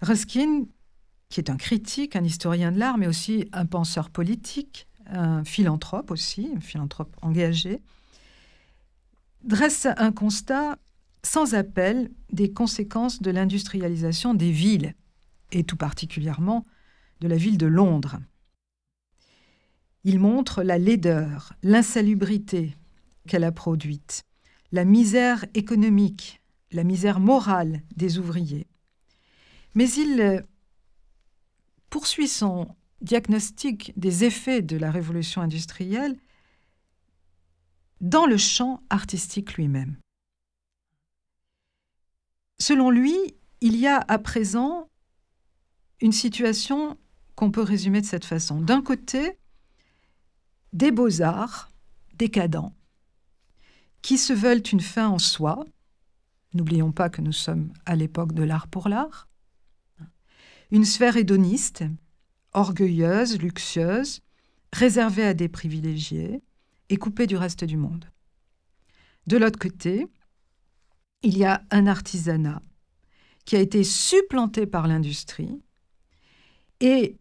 Ruskin, qui est un critique, un historien de l'art, mais aussi un penseur politique, un philanthrope aussi, un philanthrope engagé, dresse un constat sans appel des conséquences de l'industrialisation des villes, et tout particulièrement de la ville de Londres. Il montre la laideur, l'insalubrité qu'elle a produite, la misère économique, la misère morale des ouvriers, mais il euh, poursuit son diagnostic des effets de la révolution industrielle dans le champ artistique lui-même. Selon lui, il y a à présent une situation qu'on peut résumer de cette façon. D'un côté, des beaux-arts décadents qui se veulent une fin en soi. N'oublions pas que nous sommes à l'époque de l'art pour l'art une sphère hédoniste, orgueilleuse, luxueuse, réservée à des privilégiés et coupée du reste du monde. De l'autre côté, il y a un artisanat qui a été supplanté par l'industrie et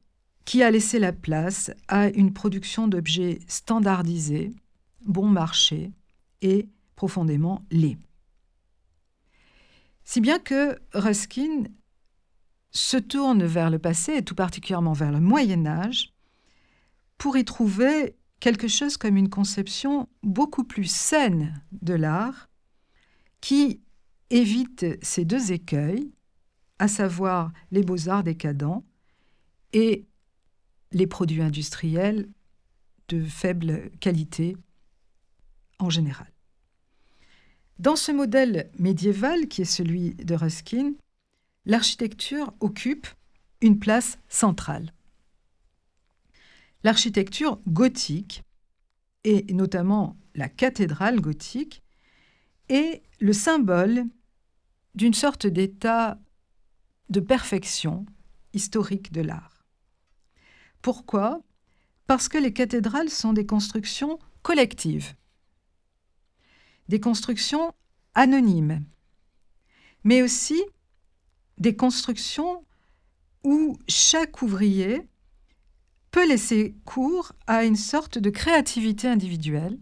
qui a laissé la place à une production d'objets standardisés, bon marché et profondément laids. Si bien que Ruskin se tourne vers le passé, et tout particulièrement vers le Moyen Âge, pour y trouver quelque chose comme une conception beaucoup plus saine de l'art, qui évite ces deux écueils, à savoir les beaux-arts décadents et les produits industriels de faible qualité en général. Dans ce modèle médiéval, qui est celui de Ruskin, l'architecture occupe une place centrale. L'architecture gothique, et notamment la cathédrale gothique, est le symbole d'une sorte d'état de perfection historique de l'art. Pourquoi Parce que les cathédrales sont des constructions collectives, des constructions anonymes, mais aussi des constructions où chaque ouvrier peut laisser cours à une sorte de créativité individuelle